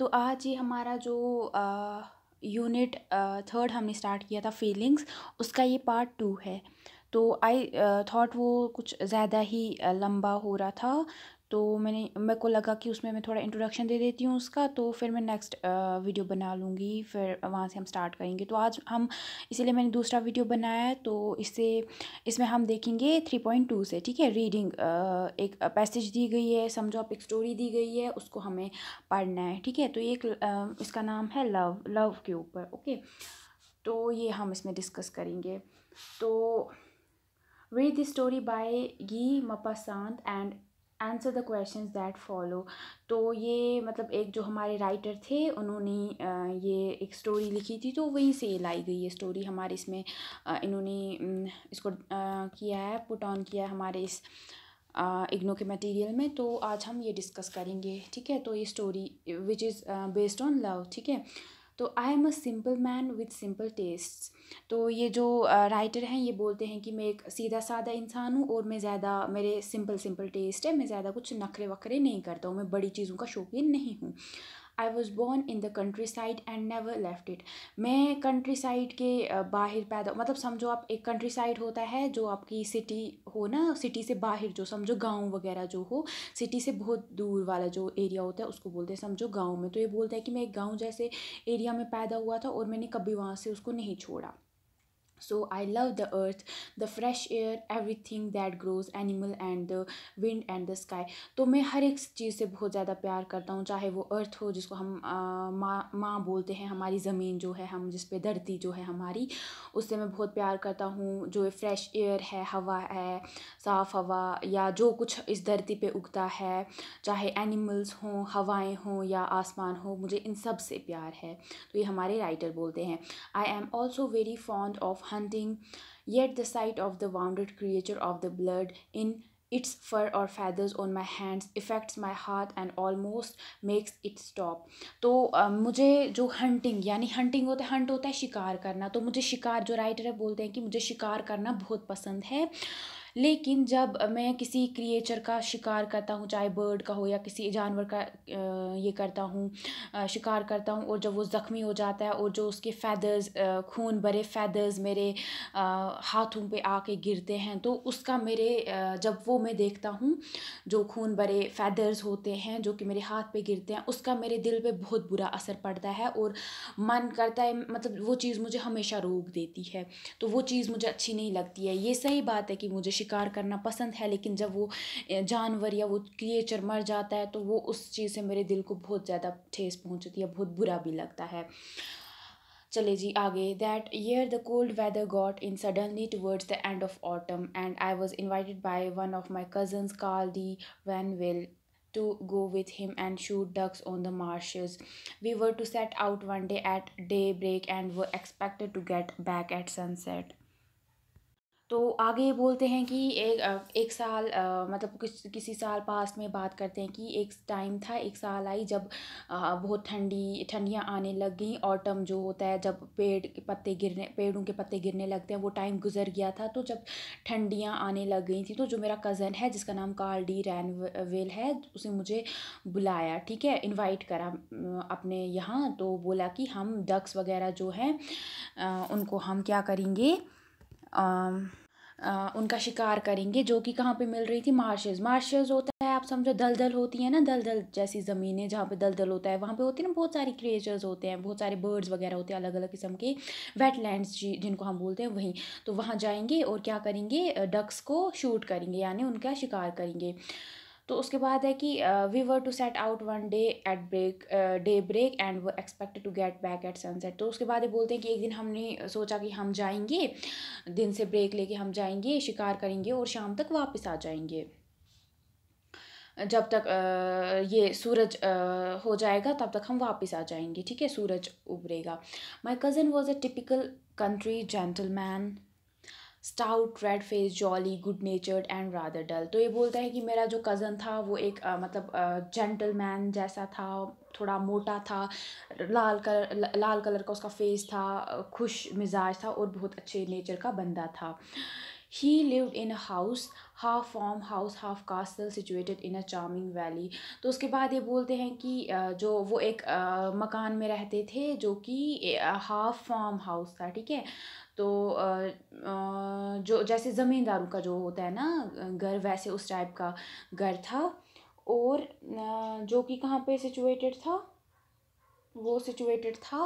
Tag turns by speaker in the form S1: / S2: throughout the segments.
S1: तो आज ये हमारा जो यूनिट थर्ड हमने स्टार्ट किया था फीलिंग्स उसका ये पार्ट टू है तो आई थॉट वो कुछ ज़्यादा ही लंबा हो रहा था तो मैंने मेरे को लगा कि उसमें मैं थोड़ा इंट्रोडक्शन दे देती हूँ उसका तो फिर मैं नेक्स्ट वीडियो बना लूँगी फिर वहाँ से हम स्टार्ट करेंगे तो आज हम इसीलिए मैंने दूसरा वीडियो बनाया है तो इससे इसमें हम देखेंगे थ्री पॉइंट टू से ठीक है रीडिंग एक पैसेज दी गई है समझो आप एक स्टोरी दी गई है उसको हमें पढ़ना है ठीक है तो एक इसका नाम है लव लव के ऊपर ओके तो ये हम इसमें डिस्कस करेंगे तो रीड द स्टोरी बाय गी मपा सांत and answer the question that follow तो ये मतलब एक जो हमारे राइटर थे उन्होंने ये एक स्टोरी लिखी थी तो वहीं से लाई गई ये स्टोरी हमारे इसमें इन्होंने इसको किया है पुट ऑन किया है हमारे इस इग्नो के मटेरियल में तो आज हम ये डिस्कस करेंगे ठीक है तो ये story which is based on love ठीक है तो I am a simple man with simple taste तो ये जो राइटर हैं ये बोलते हैं कि मैं एक सीधा साधा इंसान हूँ और मैं ज़्यादा मेरे सिंपल सिंपल टेस्ट है मैं ज़्यादा कुछ नखरे वखरे नहीं करता हूँ मैं बड़ी चीज़ों का शौकीन नहीं हूँ I was born in the countryside and never left it मैं कंट्री साइड के बाहर पैदा मतलब समझो आप एक कंट्री साइड होता है जो आपकी सिटी हो ना सिटी से बाहर जो समझो गाँव वगैरह जो हो सिटी से बहुत दूर वाला जो एरिया होता है उसको बोलते हैं समझो गाँव में तो ये बोलता है कि मैं एक गाँव जैसे एरिया में पैदा हुआ था और मैंने कभी वहाँ से उसको नहीं छोड़ा so i love the earth the fresh air everything that grows animal and the wind and the sky तो मैं हर एक चीज़ से बहुत ज़्यादा प्यार करता हूँ चाहे वो अर्थ हो जिसको हम माँ माँ बोलते हैं हमारी ज़मीन जो है हम जिस पे धरती जो है हमारी उससे मैं बहुत प्यार करता हूँ जो फ्रेश एयर है हवा है साफ़ हवा या जो कुछ इस धरती पे उगता है चाहे एनिमल्स हों हवाएं हों या आसमान हो मुझे इन सब से प्यार है तो ये हमारे राइटर बोलते हैं I am also very fond of hunting, yet the sight of the wounded creature of the blood in its fur or feathers on my hands affects my heart and almost makes it stop तो uh, मुझे जो hunting यानी hunting होता है Hunt होता है शिकार करना तो मुझे शिकार जो writer है बोलते हैं कि मुझे शिकार करना बहुत पसंद है लेकिन जब मैं किसी क्रिएचर का शिकार करता हूँ चाहे बर्ड का हो या किसी जानवर का ये करता हूँ शिकार करता हूँ और जब वो ज़ख्मी हो जाता है और जो उसके फैदर्स खून भरे फैदर्स मेरे हाथों पे आके गिरते हैं तो उसका मेरे जब वो मैं देखता हूँ जो खून भरे फैदर्स होते हैं जो कि मेरे हाथ पे गिरते हैं उसका मेरे दिल पे बहुत बुरा असर पड़ता है और मन करता है मतलब वो चीज़ मुझे हमेशा रोक देती है तो वो चीज़ मुझे अच्छी नहीं लगती है ये सही बात है कि मुझे शिकार करना पसंद है लेकिन जब वो जानवर या वो क्रिएचर मर जाता है तो वो उस चीज़ से मेरे दिल को बहुत ज़्यादा ठेस पहुँचती है बहुत बुरा भी लगता है चले जी आगे that year the cold weather got in suddenly towards the end of autumn and I was invited by one of my cousins कार दी वैन विल to go with him and shoot ducks on the marshes. We were to set out one day at daybreak and were expected to get back at sunset. तो आगे ये बोलते हैं कि एक एक साल आ, मतलब किस किसी साल पास में बात करते हैं कि एक टाइम था एक साल आई जब बहुत ठंडी ठंडियाँ आने लग गई ऑटम जो होता है जब पेड़ के पत्ते गिरने पेड़ों के पत्ते गिरने लगते हैं वो टाइम गुजर गया था तो जब ठंडियाँ आने लग गई थी तो जो मेरा कज़न है जिसका नाम कार्ल डी रैनवेल है उसे मुझे बुलाया ठीक है इन्वाइट करा अपने यहाँ तो बोला कि हम डक्स वगैरह जो हैं उनको हम क्या करेंगे उनका शिकार करेंगे जो कि कहाँ पे मिल रही थी मार्शेज मार्शेज होता है आप समझो दलदल होती है ना दलदल जैसी ज़मीनें जहाँ पे दलदल होता है वहाँ पे होती है ना बहुत सारी क्रिएचर्स होते हैं बहुत सारे बर्ड्स वगैरह होते हैं अलग अलग किस्म के वेटलैंड्स जी जिनको हम बोलते हैं वहीं तो वहाँ जाएंगे और क्या करेंगे डक्स को शूट करेंगे यानी उनका शिकार करेंगे तो उसके बाद है कि we were to set out one day at break day break and वो expected to get back at sunset तो उसके बाद ये बोलते हैं कि एक दिन हमने सोचा कि हम जाएंगे दिन से ब्रेक लेके हम जाएंगे शिकार करेंगे और शाम तक वापस आ जाएंगे जब तक ये सूरज हो जाएगा तब तक हम वापस आ जाएंगे ठीक है सूरज उभरेगा my cousin was a typical country gentleman stout red face jolly good natured and rather dull तो ये बोलता है कि मेरा जो कज़न था वो एक आ, मतलब जेंटलमैन जैसा था थोड़ा मोटा था लाल कलर लाल कलर का उसका फेस था खुश मिजाज था और बहुत अच्छे नेचर का बंदा था he live in house half farm house half castle situated in a charming valley तो उसके बाद ये बोलते हैं कि जो वो एक मकान में रहते थे जो कि हाफ फॉर्म हाउस था ठीक है तो जो जैसे ज़मींदारों का जो होता है ना घर वैसे उस टाइप का घर था और जो कि कहाँ पे सिचुएटेड था वो सिचुएटेड था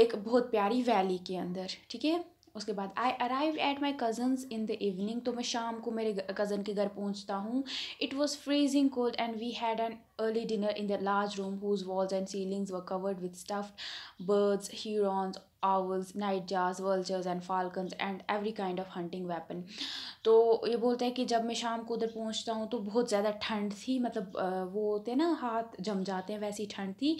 S1: एक बहुत प्यारी वैली के अंदर ठीक है उसके बाद I arrive at my cousins in the evening तो मैं शाम को मेरे कज़न के घर पहुंचता हूँ it was freezing cold and we had an early dinner in the large room whose walls and ceilings were covered with stuffed birds herons owls nightjars vultures and falcons and every kind of hunting weapon तो ये बोलते हैं कि जब मैं शाम को उधर पहुंचता हूँ तो बहुत ज़्यादा ठंड थी मतलब वो होते हैं ना हाथ जम जाते हैं वैसी ठंड थी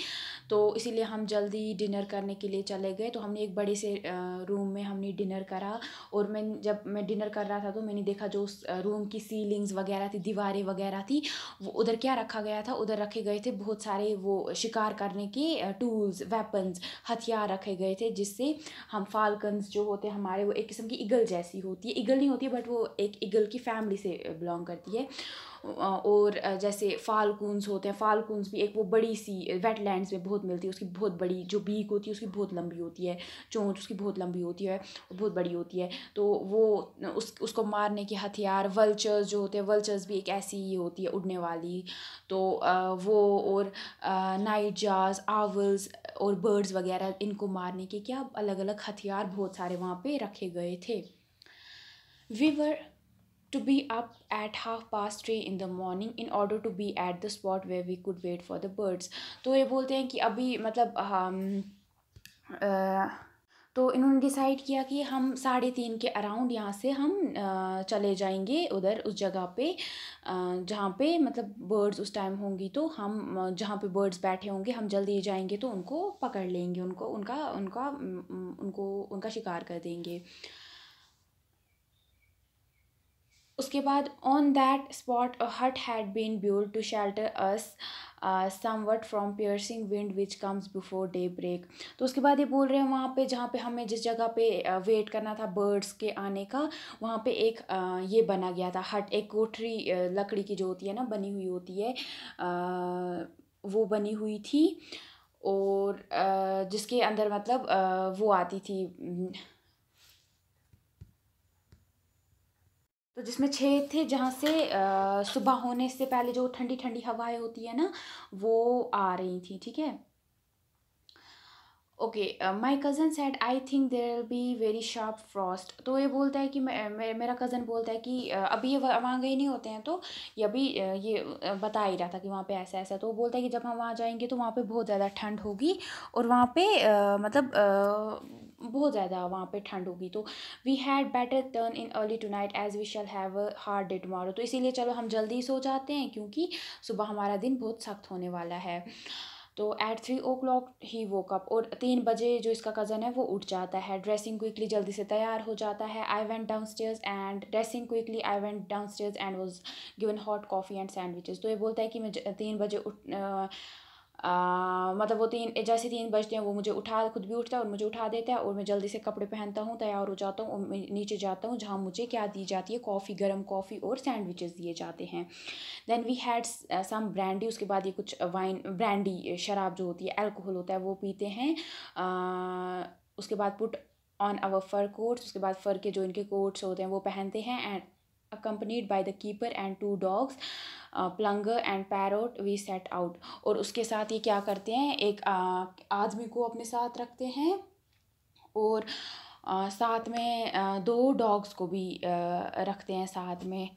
S1: तो इसीलिए हम जल्दी डिनर करने के लिए चले गए तो हमने एक बड़े से रूम में हमने डिनर करा और मैं जब मैं डिनर कर रहा था तो मैंने देखा जो उस रूम की सीलिंग्स वगैरह थी दीवारें वगैरह थी वो उधर क्या रखा गया था उधर रखे गए थे बहुत सारे वो शिकार करने के टूल्स वेपन्स हथियार रखे गए थे जिस जिससे हम फाल्कन्स जो होते हैं हमारे वो एक किस्म की ईगल जैसी होती है ईगल नहीं होती बट वो एक ईगल की फैमिली से बिलोंग करती है और जैसे फालकूंस होते हैं फालकूंस भी एक वो बड़ी सी वेटलैंड्स में बहुत मिलती है उसकी बहुत बड़ी जो बीक होती है उसकी बहुत लंबी होती है चोंच उसकी बहुत लंबी होती है बहुत बड़ी होती है तो वो उस उसको मारने के हथियार वल्चर्स जो होते हैं वल्चर्स भी एक ऐसी ही होती है उड़ने वाली तो वो और नाइट जार्स आवल्स और बर्ड्स वगैरह इनको मारने के क्या अलग अलग हथियार बहुत सारे वहाँ पर रखे गए थे we were to be up at half past three in the morning in order to be at the spot where we could wait for the birds तो ये बोलते हैं कि अभी मतलब हम तो इन्होंने डिसाइड किया कि हम साढ़े तीन के अराउंड यहाँ से हम चले जाएंगे उधर उस जगह पे जहाँ पे मतलब बर्ड्स उस टाइम होंगी तो हम जहाँ पे बर्ड्स बैठे होंगे हम जल्दी जाएंगे तो उनको पकड़ लेंगे उनको उनका उनका उनको उनका शिकार कर देंगे उसके बाद on that spot a hut had been built to shelter us somewhat from piercing wind which comes before daybreak तो उसके बाद ये बोल रहे हैं वहाँ पे जहाँ पे हमें जिस जगह पे वेट uh, करना था बर्ड्स के आने का वहाँ पे एक uh, ये बना गया था हट एक कोठरी uh, लकड़ी की जो होती है ना बनी हुई होती है वो बनी हुई थी और जिसके अंदर मतलब वो आती थी तो जिसमें छः थे जहाँ से सुबह होने से पहले जो ठंडी ठंडी हवाएं होती है ना वो आ रही थी ठीक है okay my cousin said I think there be very sharp frost तो ये बोलता है कि मे, मेरा कज़न बोलता है कि अभी ये वहाँ गए नहीं होते हैं तो ये अभी ये बता ही रहा था कि वहाँ पे ऐसा ऐसा तो वो बोलता है कि जब हम वहाँ जाएंगे तो वहाँ पे बहुत ज़्यादा ठंड होगी और वहाँ पे आ, मतलब आ, बहुत ज़्यादा वहाँ पे ठंड होगी तो we had better turn in early tonight as we shall have a hard day tomorrow तो इसीलिए चलो हम जल्दी ही सो जाते हैं क्योंकि सुबह हमारा दिन बहुत सख्त होने वाला है तो एट थ्री ओ क्लॉक ही वो कप और तीन बजे जो इसका कज़न है वो उठ जाता है ड्रेसिंग क्विकली जल्दी से तैयार हो जाता है I went downstairs and dressing quickly I went downstairs and was given hot coffee and sandwiches तो ये बोलता है कि मैं तीन बजे उठ आ, मतलब वो तीन जैसे तीन बजते हैं वो मुझे उठा खुद भी उठता है और मुझे उठा देता है और मैं जल्दी से कपड़े पहनता हूँ तैयार हो जाता हूँ और नीचे जाता हूँ जहाँ मुझे क्या दी जाती है कॉफ़ी गर्म कॉफ़ी और सैंडविचेस दिए जाते हैं then we had some brandy उसके बाद ये कुछ वाइन ब्रांडी शराब जो होती है एल्कोहल होता है वो पीते हैं आ, उसके बाद put on our fur coats उसके बाद फर के जो इनके कोट्स होते हैं वो पहनते हैं and accompanied by the keeper and two dogs Plongeur and Pierrot we set out और उसके साथ ये क्या करते हैं एक आदमी को अपने साथ रखते हैं और आ, साथ में आ, दो डॉग्स को भी आ, रखते हैं साथ में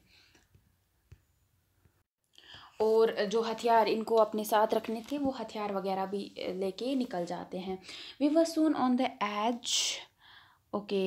S1: और जो हथियार इनको अपने साथ रखने थे वो हथियार वगैरह भी लेके निकल जाते हैं we were soon on the edge okay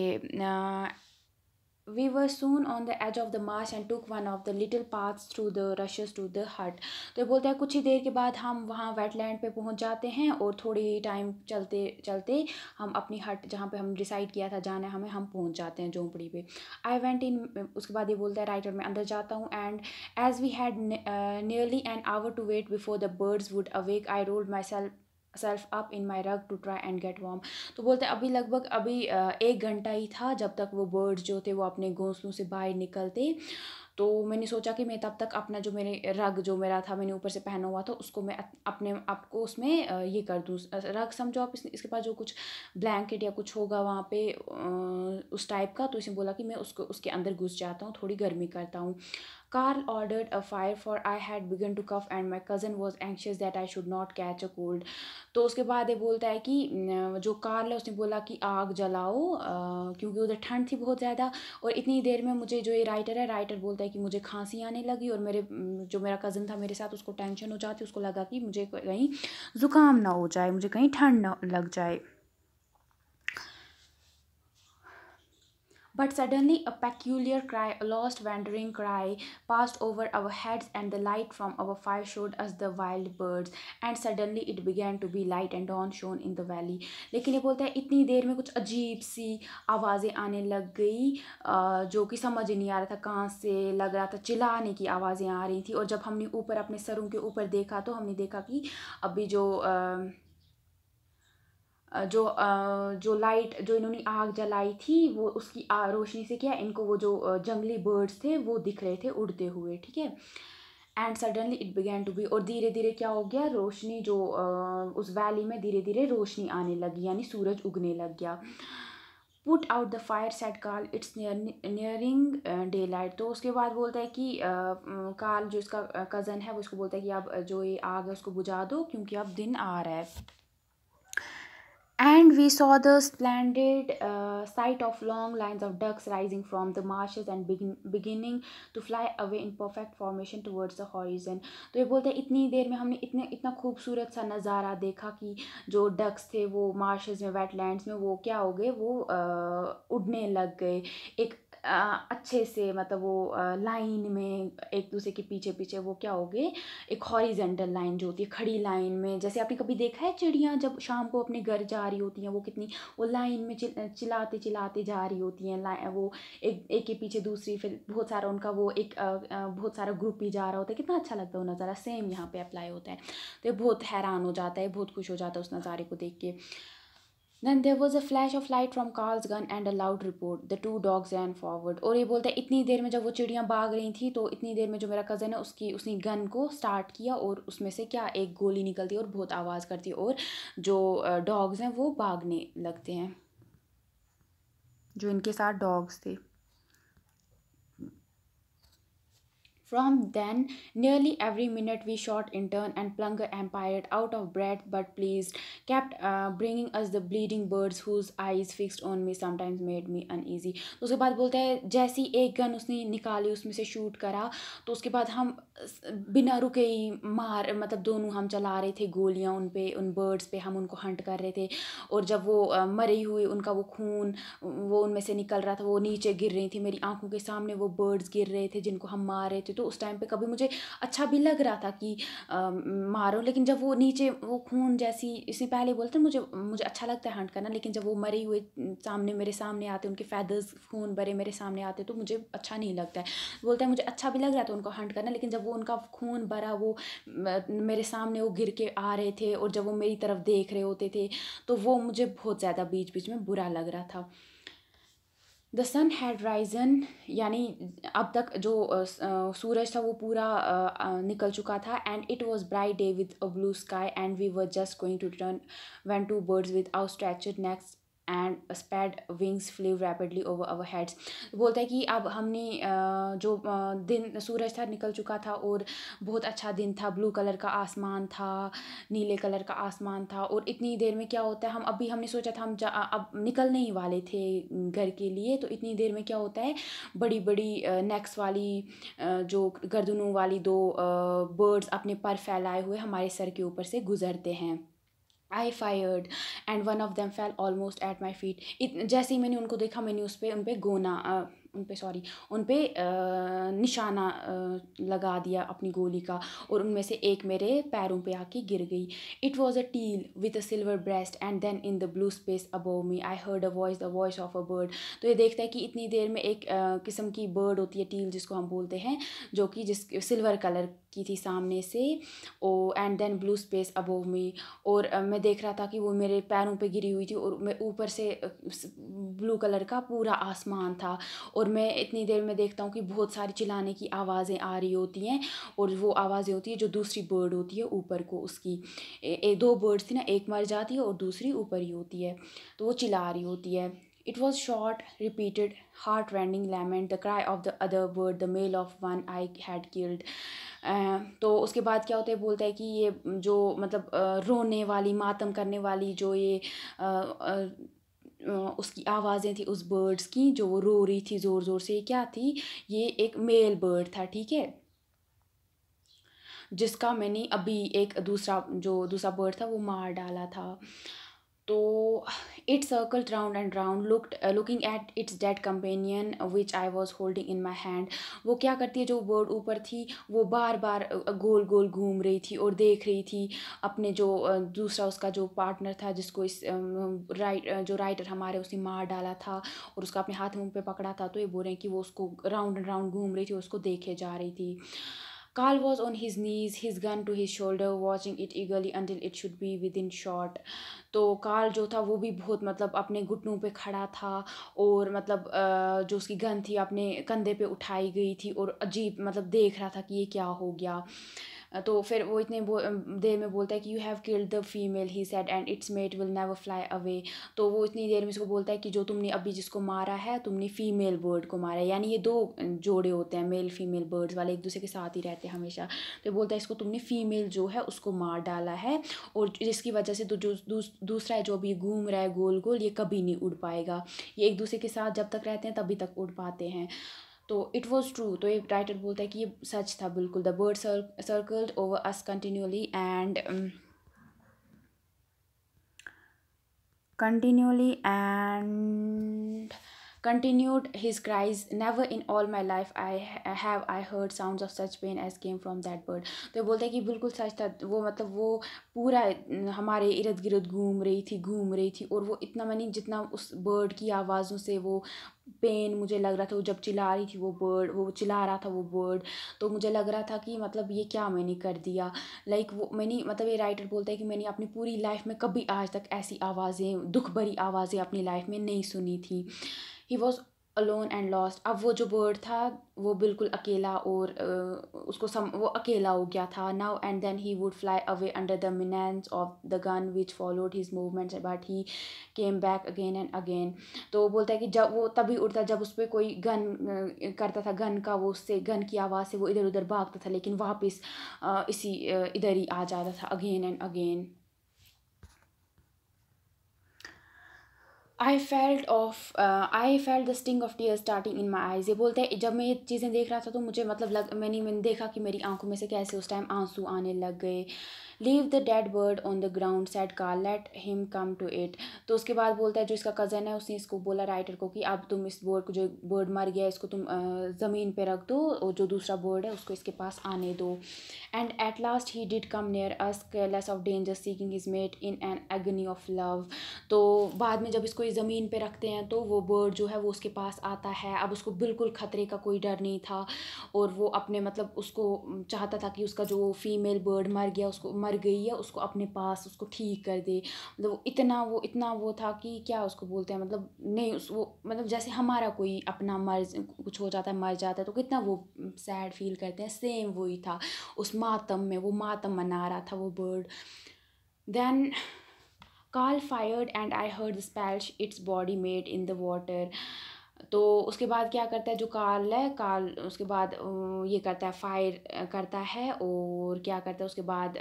S1: We were soon on the edge of the marsh and took one of the little paths through the rushes to the hut. तो बोलते हैं कुछ ही देर के बाद हम वहाँ वेटलैंड पे पहुँच जाते हैं और थोड़ी ही टाइम चलते चलते हम अपनी हट जहाँ पे हम डिसाइड किया था जाना हमें हम पहुँच जाते हैं झोंपड़ी पे आई वेंट इन उसके बाद ये बोलता है राइटर और मैं अंदर जाता हूँ and as we had nearly an hour to wait before the birds would awake I rolled myself self up in my rug to try and get warm तो बोलते हैं अभी लगभग अभी एक घंटा ही था जब तक वो बर्ड्स जो थे वो अपने घोंसलों से बाहर निकलते तो मैंने सोचा कि मैं तब तक अपना जो मेरे रग जो मेरा था मैंने ऊपर से पहना हुआ था उसको मैं अपने आप को उसमें ये कर दूँ रग समझो आप इस, इसके पास जो कुछ ब्लैंकेट या कुछ होगा वहाँ पे उस टाइप का तो इसने बोला कि मैं उसको उसके अंदर घुस जाता हूँ थोड़ी गर्मी करता हूँ Carl ordered a fire for I had begun to cough and my cousin was anxious that I should not catch a cold. तो उसके बाद ये बोलता है कि जो कार्ल है उसने बोला कि आग जलाओ क्योंकि उधर ठंड थी बहुत ज़्यादा और इतनी देर में मुझे जो ये राइटर है राइटर बोलता है कि मुझे खांसी आने लगी और मेरे जो मेरा कज़न था मेरे साथ उसको टेंशन हो जाती उसको लगा कि मुझे कहीं ज़ुकाम ना हो जाए मुझे कहीं ठंड ना लग जाए But suddenly a peculiar cry, a lost wandering cry, passed over our heads and the light from our fire showed us the wild birds and suddenly it began to be light and dawn shone in the valley. lekin ye bolta hai itni der mein kuch ajeeb si aawaze aane lag gayi jo ki samajh nahi aa raha tha kahan se lag raha tha था ki aawaze aa rahi thi aur jab humne upar apne saron ke upar dekha to humne dekha ki abhi jo uh, जो जो light जो इन्होंने आग जलाई थी वो उसकी रोशनी से क्या इनको वो जो जंगली बर्ड्स थे वो दिख रहे थे उड़ते हुए ठीक है and suddenly it began to be और धीरे धीरे क्या हो गया रोशनी जो उस वैली में धीरे धीरे रोशनी आने लगी यानी सूरज उगने लग गया put out the fire said Karl it's nearing daylight तो उसके बाद बोलता है कि काल जो इसका कज़न है वो उसको बोलता है कि अब जो ये आग है उसको बुझा दो क्योंकि अब दिन आ रहा है and we saw the splendid uh, sight of long lines of ducks rising from the marshes and begin, beginning to fly away in perfect formation towards the horizon तो ये बोलते हैं इतनी देर में हमने इतने इतना खूबसूरत सा नज़ारा देखा कि जो डक्स थे वो मार्शेज में वेटलैंड्स में वो क्या हो गए वो आ, उड़ने लग गए एक अच्छे से मतलब वो लाइन में एक दूसरे के पीछे पीछे वो क्या हो गए एक हॉरिजेंटल लाइन जो होती है खड़ी लाइन में जैसे आपने कभी देखा है चिड़ियाँ जब शाम को अपने घर जा रही होती हैं वो कितनी वो लाइन में चिल्लाते चिल्लाते जा रही होती हैं वो एक एक के पीछे दूसरी फिर बहुत सारा उनका वो एक बहुत सारा ग्रुप ही जा रहा होता है कितना अच्छा लगता है वो नज़ारा सेम यहाँ पर अप्लाई होता है तो बहुत हैरान हो जाता है बहुत खुश हो जाता है उस नज़ारे को देख के then there was a flash of light from Karl's gun and a loud report the two dogs and forward और ये बोलते हैं इतनी देर में जब वो चिड़ियाँ भाग रही थी तो इतनी देर में जो मेरा कज़न है उसकी उसने गन को स्टार्ट किया और उसमें से क्या एक गोली निकलती है और बहुत आवाज़ करती है और जो डॉग्स हैं वो भागने लगते हैं जो इनके साथ डॉग्स थे From then, nearly every minute we shot in turn, and Plunger empired, out of breath but pleased, kept uh, bringing us the bleeding birds whose eyes fixed on me sometimes made me uneasy. तो उसके बाद बोलता है जैसी एक gun उसने निकाली उसमें से शूट करा तो उसके बाद हम बिना रुके ही मार मतलब दोनों हम चला रहे थे गोलियां उन पे उन बर्ड्स पे हम उनको हंट कर रहे थे और जब वो मरे हुए उनका वो खून वो उनमें से निकल रहा था वो नीचे गिर रही थी मेरी आंखों के सामने वो बर्ड्स गिर रहे थे जिनको हम मार रहे थे तो उस टाइम पे कभी मुझे अच्छा भी लग रहा था कि आ, मारो लेकिन जब वो नीचे वो खून जैसी इससे पहले बोलते मुझे मुझे अच्छा लगता है हंट करना लेकिन जब वो मरे हुए सामने मेरे सामने आते उनके फैदर्स खून भरे मेरे सामने आते तो मुझे अच्छा नहीं लगता है बोलता है मुझे अच्छा भी लग रहा था उनको हंट करना लेकिन जब वो उनका खून भरा वो मेरे सामने वो गिर के आ रहे थे और जब वो मेरी तरफ देख रहे होते थे तो वो मुझे बहुत ज़्यादा बीच बीच में बुरा लग रहा था द सन हैड राइजन यानी अब तक जो सूरज था वो पूरा निकल चुका था and it was bright day with a blue sky and we were just going to return when two birds with outstretched necks and spread wings flew rapidly over our heads बोलता है कि अब हमने जो दिन सूरज था निकल चुका था और बहुत अच्छा दिन था ब्लू कलर का आसमान था नीले कलर का आसमान था और इतनी देर में क्या होता है हम अभी हमने सोचा था हम अब निकलने ही वाले थे घर के लिए तो इतनी देर में क्या होता है बड़ी बड़ी नेक्स वाली जो गर्दनों वाली दो बर्ड्स अपने पर फैलाए हुए हमारे सर के ऊपर से गुजरते हैं I fired and one of them fell almost at my feet जैसे ही मैंने उनको देखा मैंने उस पर उन पर गोना उन पर सॉरी उन पर निशाना लगा दिया अपनी गोली का और उनमें से एक मेरे पैरों पर आके गिर गई it was a teal with a silver breast and then in the blue space above me I heard a voice the voice of a bird तो ये देखता है कि इतनी देर में एक किस्म की बर्ड होती है टील जिसको हम बोलते हैं जो कि जिस सिल्वर कलर की थी सामने से ओ and then blue space above me और मैं देख रहा था कि वो मेरे पैरों पे गिरी हुई थी और मैं ऊपर से ब्लू कलर का पूरा आसमान था और मैं इतनी देर में देखता हूँ कि बहुत सारी चिल्लाने की आवाज़ें आ रही होती हैं और वो आवाज़ें होती है जो दूसरी बर्ड होती है ऊपर को उसकी ए, ए, दो बर्ड्स थी ना एक मर जाती है और दूसरी ऊपर ही होती है तो वो चिल्ला रही होती है It was short, repeated, heart-rending lament, the cry of the other bird, the male of one I had killed. Uh, तो उसके बाद क्या होता है बोलता है कि ये जो मतलब रोने वाली मातम करने वाली जो ये उसकी आवाज़ें थी उस बर्ड्स की जो वो रो रही थी ज़ोर ज़ोर से क्या थी ये एक मेल बर्ड था ठीक है जिसका मैंने अभी एक दूसरा जो दूसरा बर्ड था वो मार डाला था तो it circled round and round looked looking at its dead companion which I was holding in my hand वो क्या करती है जो बर्ड ऊपर थी वो बार बार गोल गोल घूम रही थी और देख रही थी अपने जो दूसरा उसका जो पार्टनर था जिसको इस राइट जो राइटर हमारे उसने मार डाला था और उसका अपने हाथ मुँह पे पकड़ा था तो ये बोल रहे हैं कि वो उसको राउंड एंड राउंड घूम रही थी उसको देखे जा रही थी Carl was on his knees, his gun to his shoulder, watching it eagerly until it should be within shot. तो कार्ल जो था वो भी बहुत मतलब अपने घुटनों पे खड़ा था और मतलब जो उसकी गन थी अपने कंधे पे उठाई गई थी और अजीब मतलब देख रहा था कि ये क्या हो गया तो फिर वो इतने देर में बोलता है कि you have killed the female he said and its mate will never fly away तो वो इतनी देर में उसको बोलता है कि जो तुमने अभी जिसको मारा है तुमने फीमेल बर्ड को मारा है यानी ये दो जोड़े होते हैं मेल फीमेल बर्ड्स वाले एक दूसरे के साथ ही रहते हैं हमेशा तो बोलता है इसको तुमने फीमेल जो है उसको मार डाला है और जिसकी वजह से जो दूसरा है जो अभी घूम रहा है गोल गोल ये कभी नहीं उड़ पाएगा ये एक दूसरे के साथ जब तक रहते हैं तभी तक उड़ पाते हैं तो इट वॉज़ ट्रू तो एक राइटर बोलता है कि ये सच था बिल्कुल the bird circled over us continuously and continuously and Continued his cries, Never in all my life I have I heard sounds of such pain as came from that bird. तो बोलते हैं कि बिल्कुल सच था वो मतलब वो पूरा हमारे इर्द गिर्द घूम रही थी घूम रही थी और वो इतना मैंने जितना उस बर्ड की आवाज़ों से वो पेन मुझे लग रहा था वो जब चिल्ला रही थी वो बर्ड वो चिल्ला रहा था वो बर्ड तो मुझे लग रहा था कि मतलब ये क्या मैंने कर दिया लाइक like वो मैंने मतलब ये राइटर बोलता है कि मैंने अपनी पूरी लाइफ में कभी आज तक ऐसी आवाज़ें दुख भरी आवाज़ें अपनी लाइफ में नहीं सुनी थी he was alone and lost अब वो जो बर्ड था वो बिल्कुल अकेला और uh, उसको सम वो अकेला हो गया था now and then he would fly away under the menace of the gun which followed his movements but he came back again and again तो बोलता है कि जब वो तभी उड़ता जब उस पर कोई गन करता था गन का वो उससे गन की आवाज़ से वो इधर उधर भागता था लेकिन वापस uh, इसी uh, इधर ही आ जाता था again and again I felt of I felt the sting of tear starting in my eyes ये बोलते हैं जब मैं ये चीज़ें देख रहा था तो मुझे मतलब लग मैंने मैंने देखा कि मेरी आंखों में से कैसे उस टाइम आंसू आने लग गए leave the dead bird on the ground said Karl let him come to it तो उसके बाद बोलता है जो इसका कज़न है उसने इसको बोला राइटर को कि अब तुम इस बर्ड को जो बर्ड मर गया इसको तुम ज़मीन पर रख दो और जो दूसरा बर्ड है उसको इसके पास आने दो and at last he did come near us careless of danger seeking his mate in an agony of love तो बाद में जब इसको इस ज़मीन पर रखते हैं तो वो बर्ड जो है वो उसके पास आता है अब उसको बिल्कुल ख़तरे का कोई डर नहीं था और वो अपने मतलब उसको चाहता था कि उसका जो फीमेल बर्ड मर गया उसको मर मर गई है उसको अपने पास उसको ठीक कर दे मतलब इतना वो इतना वो था कि क्या उसको बोलते हैं मतलब नहीं उस वो मतलब जैसे हमारा कोई अपना मर कुछ हो जाता है मर जाता है तो कितना वो सैड फील करते हैं सेम वो ही था उस मातम में वो मातम मना रहा था वो bird then Carl fired and I heard splash its body made in the water तो उसके बाद क्या करता है जो काल है काल उसके बाद ये करता है फायर करता है और क्या करता है उसके बाद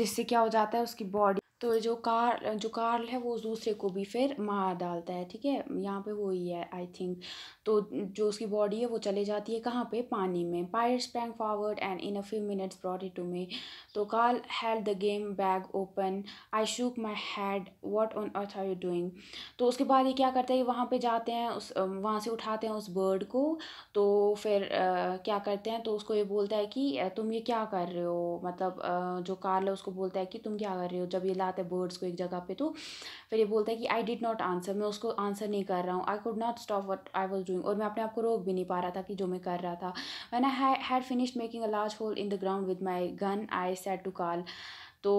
S1: जिससे क्या हो जाता है उसकी बॉडी तो जो कार जो कार्ल है वो दूसरे को भी फिर मार डालता है ठीक है यहाँ पे वो ही है आई थिंक तो जो उसकी बॉडी है वो चले जाती है कहाँ पे पानी में Pierrot sprang forward and in a few minutes brought it to me तो Karl held the game bag open I shook my head what on earth are you doing तो उसके बाद ये क्या करता है वहाँ पर जाते हैं उस वहाँ से उठाते हैं उस बर्ड को तो फिर आ, क्या करते हैं तो उसको ये बोलता है कि तुम ये क्या कर रहे हो मतलब आ, जो कार्ल है उसको बोलता है कि तुम क्या कर रहे हो जब ये है बर्ड्स को एक जगह पे तो फिर ये बोलता है कि आई डिड नॉट आंसर मैं उसको आंसर नहीं कर रहा हूँ I could not stop what I was doing और मैं अपने आप को रोक भी नहीं पा रहा था कि जो मैं कर रहा था when I had finished making a large hole in the ground with my gun I said to Karl तो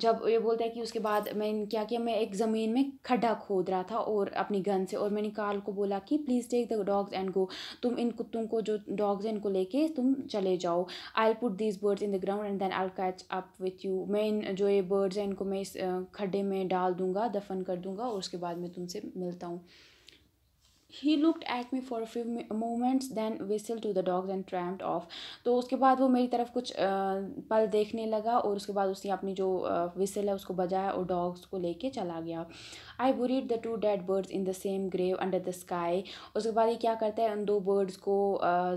S1: जब ये बोलता है कि उसके बाद मैंने क्या किया मैं एक ज़मीन में खड्डा खोद रहा था और अपनी गन से और मैंने कार्ल को बोला कि please take the dogs and go तुम इन कुत्तों को जो डॉग्स हैं इनको लेके तुम चले जाओ I put these birds in the ground and then I catch up with you मैं इन जो ये बर्ड्स हैं इनको मैं इस खड्डे में डाल दूँगा दफन कर दूँगा और उसके बाद मैं तुमसे मिलता हूँ he looked at me for few moments then whistle to the dogs and tramped off तो उसके बाद वो मेरी तरफ कुछ पल देखने लगा और उसके बाद उसने अपनी जो विसल है उसको बजाया और डॉग्स को लेके चला गया I buried the two dead birds in the same grave under the sky उसके बाद ये क्या करता है उन दो बर्ड्स को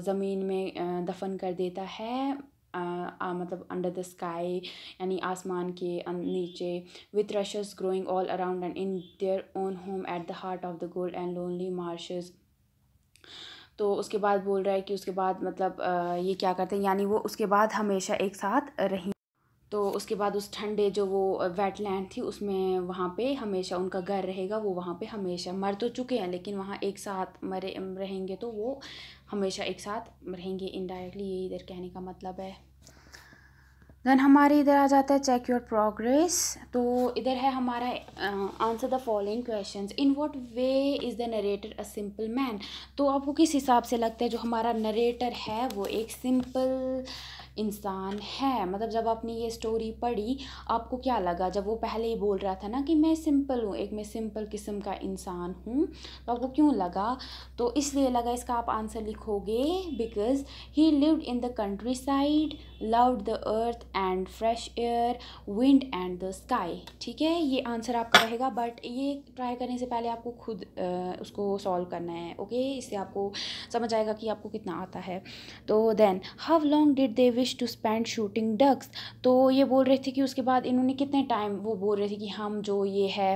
S1: ज़मीन में दफन कर देता है मतलब अंडर द स्काई यानी आसमान के अं-, नीचे with rushes growing all around and in their own home at the heart of the cold and lonely marshes तो उसके बाद बोल रहा है कि उसके बाद मतलब ये क्या करते हैं यानी वो उसके बाद हमेशा एक साथ रहें तो उसके बाद उस ठंडे जो वो वेटलैंड थी उसमें वहाँ पे हमेशा उनका घर रहेगा वो वहाँ पे हमेशा मर तो चुके हैं लेकिन वहाँ एक साथ मरे रहेंगे तो वो हमेशा एक साथ रहेंगे इनडायरेक्टली ये इधर कहने का मतलब है देन हमारे इधर आ जाता है चेक योर प्रोग्रेस तो इधर है हमारा answer the following question in what way is the narrator a simple man तो आपको किस हिसाब से लगता है जो हमारा नरेटर है वो एक सिंपल इंसान है मतलब जब आपने ये स्टोरी पढ़ी आपको क्या लगा जब वो पहले ही बोल रहा था ना कि मैं सिंपल हूँ एक मैं सिंपल किस्म का इंसान हूँ तो आपको क्यों लगा तो इसलिए लगा इसका आप आंसर लिखोगे because he lived in the countryside loved the earth and fresh air wind and the sky ठीक है ये आंसर आपका रहेगा बट ये ट्राई करने से पहले आपको खुद आ, उसको सॉल्व करना है ओके इससे आपको समझ आएगा कि आपको कितना आता है तो then how long did they wish to spend shooting ducks तो ये बोल रहे थे कि उसके बाद इन्होंने कितने टाइम वो बोल रहे थे कि हम जो ये है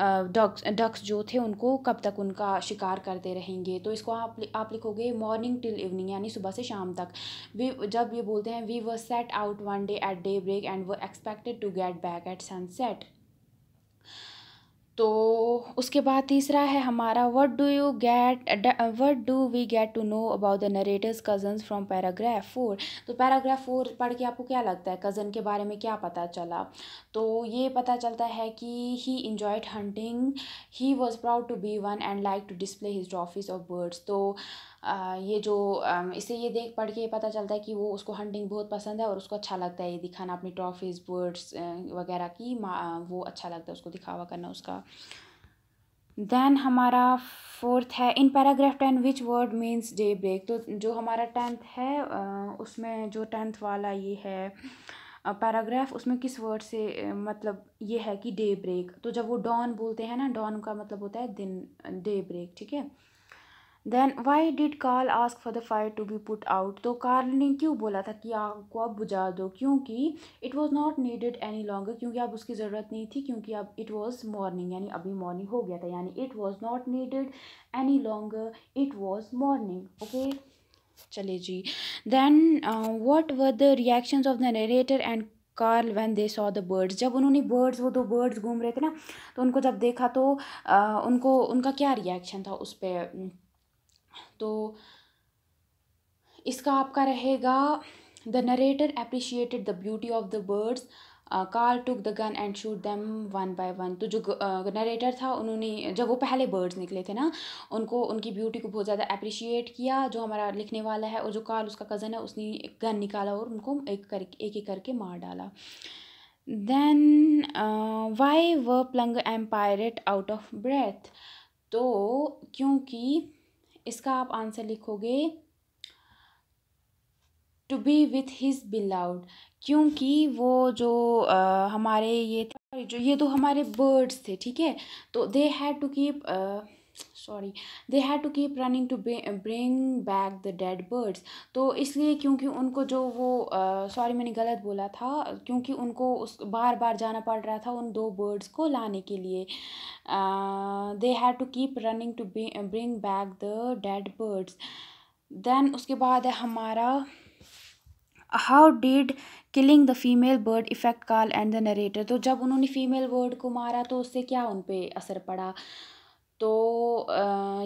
S1: डक्स डक्स जो थे उनको कब तक उनका शिकार करते रहेंगे तो इसको आप आप लिखोगे मॉर्निंग टिल इवनिंग यानी सुबह से शाम तक वी जब ये बोलते हैं we were set out one day at daybreak and were expected to get back at sunset. तो उसके बाद तीसरा है हमारा what do you get what do we get to know about the narrator's cousins from paragraph four तो paragraph four पढ़ के आपको क्या लगता है कज़न के बारे में क्या पता चला तो ये पता चलता है कि he enjoyed hunting he was proud to be one and like to display his trophies of birds तो ये जो इसे ये देख पढ़ के ये पता चलता है कि वो उसको हंटिंग बहुत पसंद है और उसको अच्छा लगता है ये दिखाना अपनी ट्रॉफीज़ बर्ड्स वगैरह की वो अच्छा लगता है उसको दिखावा करना उसका देन हमारा फोर्थ है in paragraph ten which word means daybreak तो जो हमारा टेंथ है उसमें जो टेंथ वाला ये है पैराग्राफ उसमें किस वर्ड से मतलब ये है कि डे ब्रेक तो जब वो डॉन बोलते हैं ना डॉन का मतलब होता है दिन डे ब्रेक ठीक है then why did Karl ask for the fire to be put out तो कार्ल ने क्यों बोला था कि आग को आप बुझा दो क्योंकि it was not needed any longer क्योंकि अब उसकी ज़रूरत नहीं थी क्योंकि अब इट वॉज़ मॉर्निंग यानी अभी मॉर्निंग हो गया था यानी it was not needed any longer it was morning okay चले जी then what were the reaction of the narrator and Karl when they saw the birds जब उन्होंने बर्ड्स वो दो बर्ड्स घूम रहे थे ना तो उनको जब देखा तो आ, uh, उनको उनका क्या रिएक्शन था उस पर तो इसका आपका रहेगा the narrator appreciated the beauty of the birds Karl took the gun and shoot them one by one तो जो नरेटर uh, था उन्होंने जब वो पहले बर्ड्स निकले थे ना उनको उनकी ब्यूटी को बहुत ज़्यादा अप्रिशिएट किया जो हमारा लिखने वाला है और जो कार उसका कज़न है उसने गन निकाला और उनको एक कर एक एक करके मार डाला then why were Plongeur and Pierrot out of breath तो क्योंकि इसका आप आंसर लिखोगे to be with his beloved क्योंकि वो जो आ, हमारे ये जो ये तो हमारे बर्ड्स थे ठीक है तो they had to keep sorry they had to keep running to bring back the dead birds तो इसलिए क्योंकि उनको जो वो सॉरी मैंने गलत बोला था क्योंकि उनको उस बार बार जाना पड़ रहा था उन दो बर्ड्स को लाने के लिए they had to keep running to bring back the dead birds then उसके बाद है हमारा how did killing the female bird effect Karl and the narrator तो जब उन्होंने फीमेल बर्ड को मारा तो उससे क्या उन पर असर पड़ा तो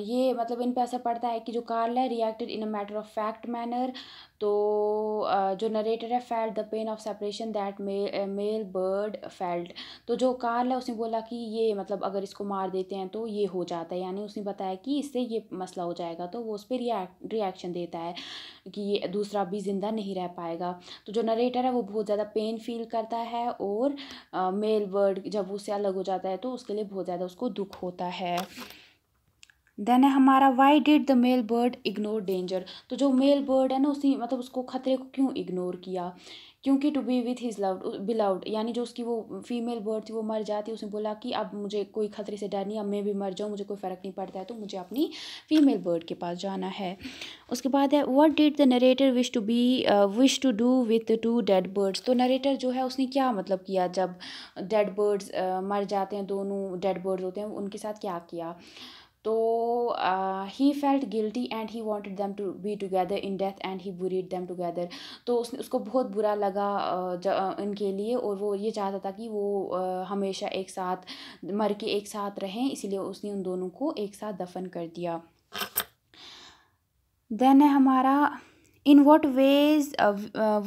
S1: ये मतलब इन पर असर पड़ता है कि जो कार्ल है reacted in a matter of fact manner तो, तो जो नरेटर है felt the pain of separation that male bird felt तो जो कार्ल है उसने बोला कि ये मतलब अगर इसको मार देते हैं तो ये हो जाता है यानी उसने बताया कि इससे ये मसला हो जाएगा तो वो उस पर रिएक्शन देता है कि ये दूसरा भी ज़िंदा नहीं रह पाएगा तो जो नरेटर है वो बहुत ज़्यादा पेन फील करता है और मेल बर्ड जब उससे अलग हो जाता है तो उसके लिए बहुत ज़्यादा उसको दुख होता है देन है हमारा why did the male bird ignore danger तो जो मेल बर्ड है ना उसी मतलब उसको खतरे को क्यों इग्नोर किया क्योंकि to be with his loved beloved यानी जो उसकी वो फीमेल बर्ड थी वो मर जाती उसने बोला कि अब मुझे कोई खतरे से डर नहीं अब मैं भी मर जाऊँ मुझे कोई फ़र्क नहीं पड़ता है तो मुझे अपनी फीमेल बर्ड के पास जाना है उसके बाद है what did the narrator wish to be wish to do with two dead birds तो नरेटर जो है उसने क्या मतलब किया जब डेड बर्ड्स uh, मर जाते हैं दोनों डेड बर्ड्स होते हैं उनके साथ क्या किया तो he felt guilty and he wanted them to be together in death and he buried them together तो उसने उसको बहुत बुरा लगा इनके लिए और वो ये चाहता था कि वो हमेशा एक साथ मर के एक साथ रहें इसीलिए उसने उन दोनों को एक साथ दफन कर दिया देन है हमारा in what ways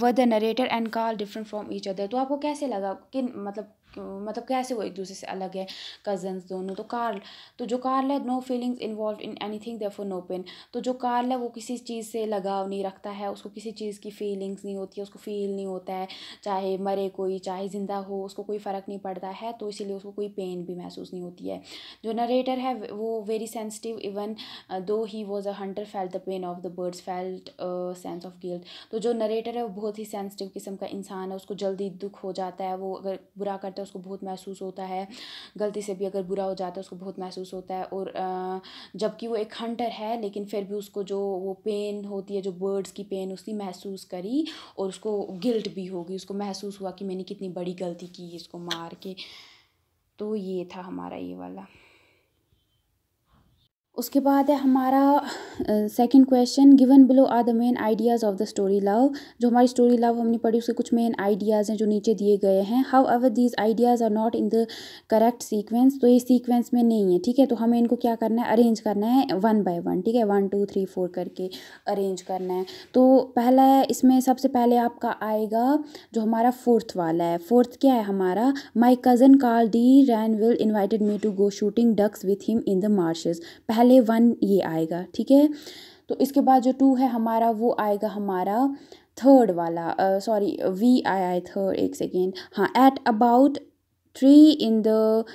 S1: were the narrator and Carl different from each other तो आपको कैसे लगा कि मतलब मतलब कैसे वो एक दूसरे से अलग है कजन्स दोनों तो कार्ल तो जो कार्ल है no feelings involve in anything therefore no pain तो जो कार्ल है वो किसी चीज़ से लगाव नहीं रखता है उसको किसी चीज़ की फीलिंग्स नहीं होती है उसको फील नहीं होता है चाहे मरे कोई चाहे ज़िंदा हो उसको कोई फ़र्क नहीं पड़ता है तो इसीलिए उसको कोई पेन भी महसूस नहीं होती है जो नरेटर है वो very sensitive even though he was a hunter felt the pain of the birds felt sense of guilt तो जो नरेटर है वो बहुत ही सेंसिटिव किस्म का इंसान है उसको जल्दी दुख हो जाता है वो अगर बुरा करता है उसको बहुत महसूस होता है गलती से भी अगर बुरा हो जाता है उसको बहुत महसूस होता है और जबकि वो एक हंटर है लेकिन फिर भी उसको जो वो पेन होती है जो बर्ड्स की पेन उसकी महसूस करी और उसको गिल्ट भी होगी उसको महसूस हुआ कि मैंने कितनी बड़ी गलती की इसको मार के तो ये था हमारा ये वाला उसके बाद है हमारा second question given below are the main ideas of the story लव जो हमारी स्टोरी लव हमने पढ़ी उसके कुछ मेन आइडियाज़ हैं जो नीचे दिए गए हैं however these ideas are not in the correct sequence तो ये सीक्वेंस में नहीं है ठीक है तो हमें इनको क्या करना है अरेंज करना है वन बाय वन ठीक है वन टू थ्री फोर करके अरेंज करना है तो पहला है इसमें सबसे पहले आपका आएगा जो हमारा फोर्थ वाला है फोर्थ क्या है हमारा my cousin Carl D Rain will invited me to go shooting ducks with him in the marshes पहले पहले वन ये आएगा ठीक है तो इसके बाद जो टू है हमारा वो आएगा हमारा थर्ड वाला sorry we I I third एक सेकेंड हाँ at about three in the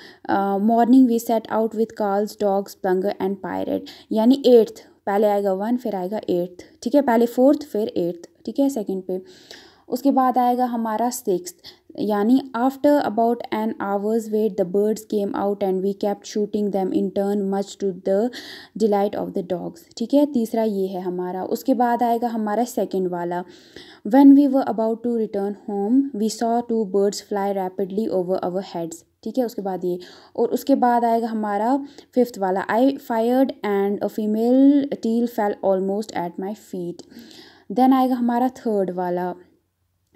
S1: morning we set out with Carl's dogs Plunger and Pirate यानी एट्थ पहले आएगा वन फिर आएगा एट्थ ठीक है पहले फोर्थ फिर एट्थ ठीक है सेकेंड पे उसके बाद आएगा हमारा सिक्स यानी after about an hours wait the birds came out and we kept shooting them in turn much to the delight of the dogs ठीक है तीसरा ये है हमारा उसके बाद आएगा हमारा सेकेंड वाला when we were about to return home we saw two birds fly rapidly over our heads ठीक है उसके बाद ये और उसके बाद आएगा हमारा फिफ्थ वाला I fired and a female teal fell almost at my feet then आएगा हमारा थर्ड वाला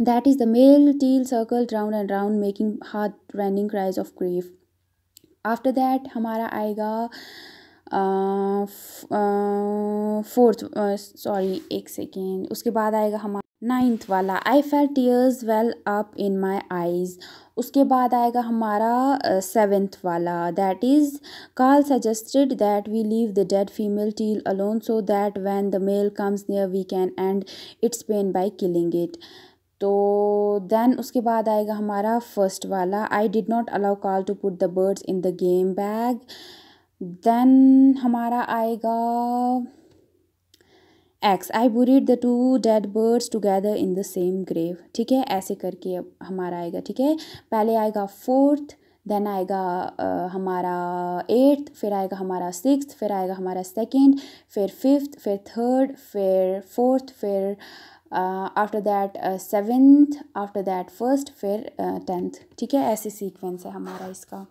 S1: That is the male teal circle round and round, making heartrending cries of grief. After that, Hamara Aiga uh, uh, fourth, uh, sorry, one second. Uske baad aega hamara ninth wala. I felt tears well up in my eyes. उसके बाद आएगा हमारा seventh वाला that is Carl suggested that we leave the dead female teal alone so that when the male comes near we can end its pain by killing तो then उसके बाद आएगा हमारा फर्स्ट वाला I did not allow Carl to put the birds in the game bag then हमारा आएगा X I buried the two dead birds together in the same grave ठीक है ऐसे करके अब हमारा आएगा ठीक है पहले आएगा फोर्थ देन आएगा uh, हमारा एट्थ फिर आएगा हमारा सिक्स फिर आएगा हमारा सेकेंड फिर फिफ्थ फिर थर्ड फिर फोर्थ फिर after that seventh after that first फिर टेंथ uh, ठीक है ऐसे सीक्वेंस है हमारा इसका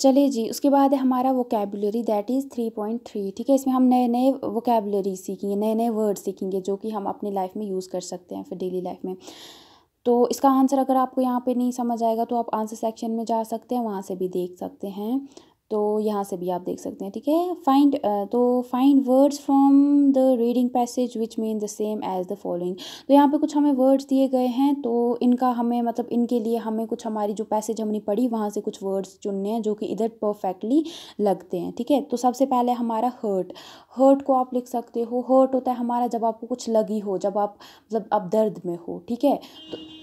S1: चलिए जी उसके बाद है हमारा vocabulary that is three point three ठीक है इसमें हम नए नए वोकेबुलरी सीखेंगे नए नए वर्ड सीखेंगे जो कि हम अपनी लाइफ में यूज़ कर सकते हैं फिर डेली लाइफ में तो इसका आंसर अगर आपको यहाँ पे नहीं समझ आएगा तो आप आंसर सेक्शन में जा सकते हैं वहाँ से भी देख सकते हैं तो यहाँ से भी आप देख सकते हैं ठीक है फाइंड तो find words from the reading passage which mean the same as the following तो यहाँ पे कुछ हमें वर्ड्स दिए गए हैं तो इनका हमें मतलब इनके लिए हमें कुछ हमारी जो पैसेज हमने पढ़ी वहाँ से कुछ वर्ड्स चुनने हैं जो कि इधर परफेक्टली लगते हैं ठीक है तो सबसे पहले हमारा हर्ट हर्ट को आप लिख सकते हो हर्ट होता है हमारा जब आपको कुछ लगी हो जब आप मतलब आप दर्द में हो ठीक है तो